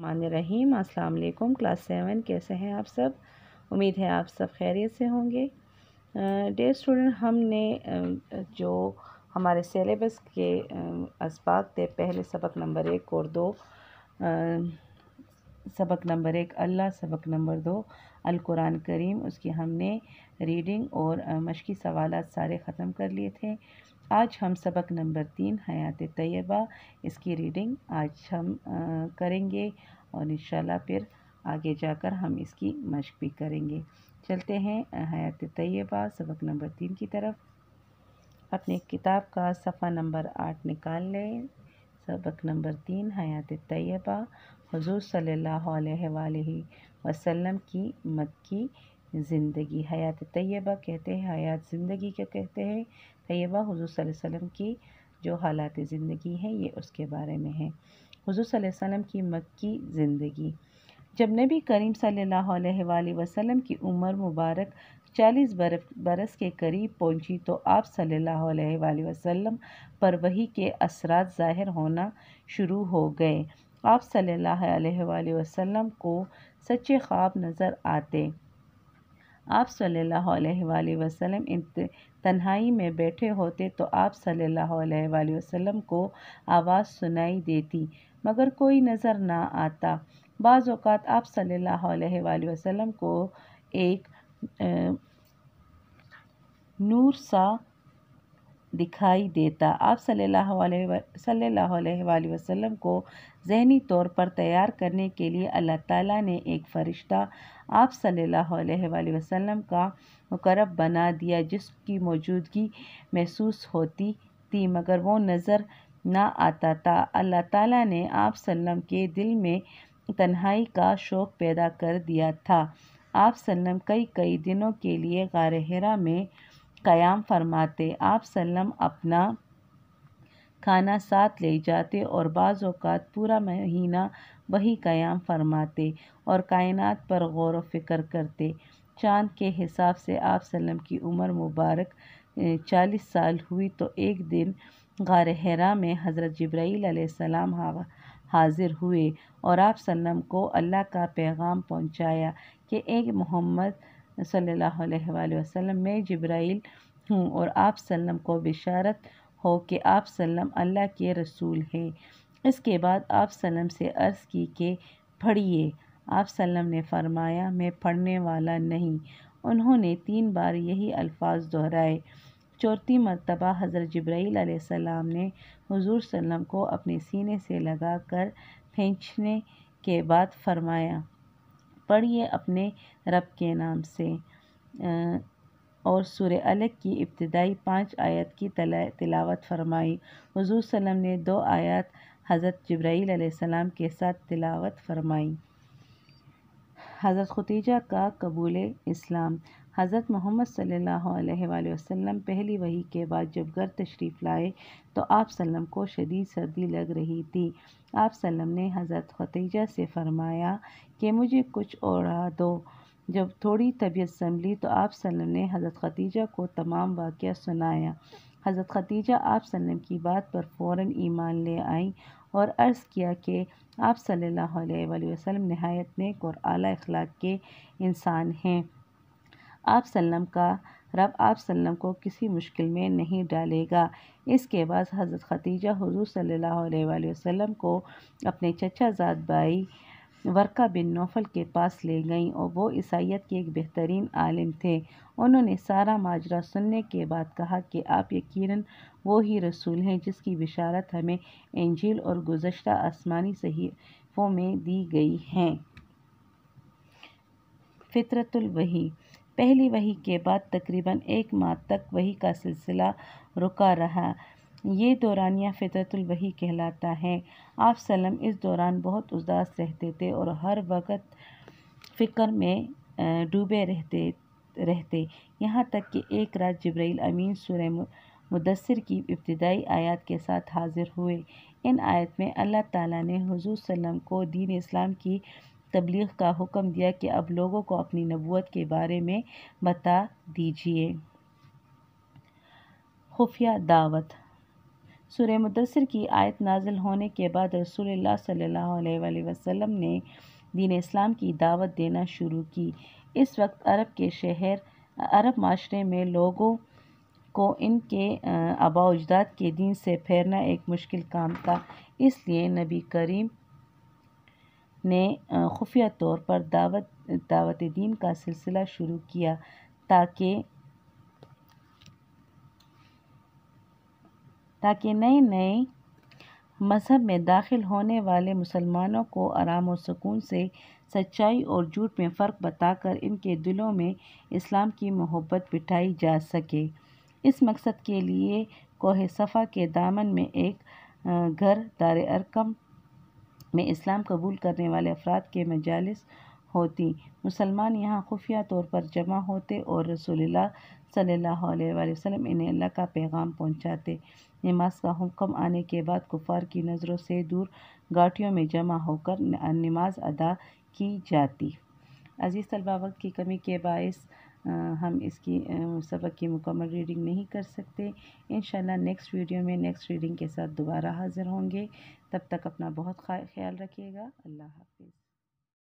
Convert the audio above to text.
रहीम अस्सलाम वालेकुम class seven कैसे हैं आप सब उम्मीद है आप सब खैरियत से होंगे डे स्टूडेंट हमने जो हमारे सेलेबस के इसबाक थे पहले सबक नंबर एक और दो सबक नंबर एक अल्लाह सबक नंबर दो अल कुरान करीम उसकी हमने रीडिंग और मशकी सवाल सारे ख़त्म कर लिए थे आज हम सबक नंबर तीन हयात तैयबा इसकी रीडिंग आज हम आ, करेंगे और इन फिर आगे जाकर हम इसकी मशक भी करेंगे चलते हैं हयात तैयबा सबक नंबर तीन की तरफ अपने किताब का सफ़ा नंबर आठ निकाल लें सबक नंबर तीन हयात तय्यबा हजूर सल्लल्लाहु की मत की मक्की ज़िंदगी हयात तयबा कहते हैं हयात ज़िंदगी क्या कहते हैं तय्यबा हजू वसम की जो हालात ज़िंदगी हैं ये उसके बारे में है हजू वसम की मक्की ज़िंदगी जब नबी करीम सल्लल्लाहु अलैहि वसल्लम की उम्र मुबारक चालीस बरफ बरस के करीब पहुंची तो आप सल्लल्लाहु अलैहि वसल्लम पर वही के असरात ज़ाहिर होना शुरू हो गए आप सल्लल्लाहु अलैहि वसल्लम को सच्चे ख्वाब नज़र आते आप सल्लल्लाहु अलैहि वसल्लम इन तन्हाई में बैठे होते तो आप सल्लल्लाहु अलैहि वसल्लम को आवाज़ सुनाई देती मगर कोई नज़र ना आता बाज़ात आप सल्लल्लाहु अलैहि वसल्लम को एक नूर सा दिखाई देता आप सल्लल्लाहु अलैहि वसल्लम को जहनी तौर पर तैयार करने के लिए अल्लाह ताला ने एक फ़रिश्ता आप सल्लल्लाहु अलैहि वसल्लम का मुकरब बना दिया जिसकी मौजूदगी महसूस होती थी मगर वो नज़र ना आता था अल्लाह ताला ने आप सल्लम के दिल में तन्हाई का शौक़ पैदा कर दिया था आप सल्लम कई कई दिनों के लिए गारहरा में क़याम फरमाते आप सल्लम अपना खाना साथ ले जाते और बाज़ात पूरा महीना वही क़याम फरमाते और कायनात पर गौर फ़िक्र करते चांद के हिसाब से आप सल्लम की उम्र मुबारक चालीस साल हुई तो एक दिन गार हरा में हज़रत जब्राईल सलाम हाज़िर हुए और आप सल्लम को अल्लाह का पैगाम पहुंचाया कि एक मोहम्मद सल्ला वसम मैं जिब्राइल हूँ और आप सल्लम को बिशारत हो कि आप सल्लम अल्लाह के रसूल हैं इसके बाद आप सल्लम से अर्ज़ की कि पढ़िए आप सल्लम ने फरमाया मैं पढ़ने वाला नहीं उन्होंने तीन बार यही अल्फाज दोहराए चौथी मरतबा हज़रत जब्राईल आसमाम ने हजूर सल्लम को अपने सीने से लगा कर फेंचने के बाद फरमाया पढ़िए अपने रब के नाम से और सूर्य अलग की इब्तदाई पाँच आयत की तला, तिलावत फरमाई हजूर सलम ने दो आयत हज़रत जब्राईल सलाम के साथ तिलावत फरमाई हज़रत खतीजा का कबूल इस्लाम हज़रत मोहम्मद सल्ला वसम पहली वही के बाद जब घर तशरीफ़ लाए तो आप सल्लम को शदीद सर्दी लग रही थी आप सल्लम ने हज़रत खतीजा से फरमाया कि मुझे कुछ ओढ़ा दो जब थोड़ी तबीयत संभली तो आप सल्लम ने हज़रत खतीजा को तमाम वाक़ सुनाया हज़रत खतीजा आप सल्लम की बात पर फ़ौर ईमान ले आई और अर्ज़ किया कि आप सल्ला वसम नहायत नेक और अली अखलाक के इंसान हैं आप सल्लम का रब आप सल्लम को किसी मुश्किल में नहीं डालेगा इसके बाद हज़रत खतीजा हजूर सल्ला वसम को अपने चचा जात भाई वर्का बिन नौफल के पास ले गईं और वो ईसाइत के एक बेहतरीन आलिम थे उन्होंने सारा माजरा सुनने के बाद कहा कि आप यकीनन वो ही रसूल हैं जिसकी बिशारत हमें इंजील और गुजशत आसमानी सहीफों में दी गई हैं फितरतुल वही पहली वही के बाद तकरीबन एक माह तक वही का सिलसिला रुका रहा ये दौरानिया फ़ितरतुल वही कहलाता है आप सलम इस दौरान बहुत उदास रहते थे और हर वक्त फ़िक्र में डूबे रहते रहते यहाँ तक कि एक रात जब्राइल अमीन सुर मुदसर की इब्तदाई आयत के साथ हाजिर हुए इन आयत में अल्लाह ताला ने हुजूर सल्लम को दीन इस्लाम की तबलीग का हुक्म दिया कि अब लोगों को अपनी नबूत के बारे में बता दीजिए खुफिया दावत सूर्य मुदसर की आयत नाजिल होने के बाद रसूलुल्लाह सल्लल्लाहु अलैहि वसल्लम ने दीन इस्लाम की दावत देना शुरू की इस वक्त अरब के शहर अरब माशरे में लोगों को इनके आबा के दिन से फेरना एक मुश्किल काम था इसलिए नबी करीम ने खुफिया तौर पर दावत दावत दीन का सिलसिला शुरू किया ताकि ताकि नए नए मज़हब में दाखिल होने वाले मुसलमानों को आराम और सुकून से सच्चाई और झूठ में फ़र्क बताकर इनके दिलों में इस्लाम की मोहब्बत बिठाई जा सके इस मकसद के लिए कोह सफ़ा के दामन में एक घर दार अरकम में इस्लाम कबूल करने वाले अफराद के मजालस होती मुसलमान यहाँ खुफिया तौर पर जमा होते और रसोल्ला सल्लल्लाहु अलैहि इन्हें अल्लाह का पैगाम पहुँचाते नमाज का हुक्म आने के बाद कुफार की नज़रों से दूर गाठियों में जमा होकर नमाज अदा की जाती अजीज़ तलबा की कमी के बायस हम इसकी सबक की मुकम्मल रीडिंग नहीं कर सकते इन नेक्स्ट वीडियो में नेक्स्ट रीडिंग के साथ दोबारा हाज़िर होंगे तब तक अपना बहुत ख्याल रखिएगा अल्लाह हाफिज़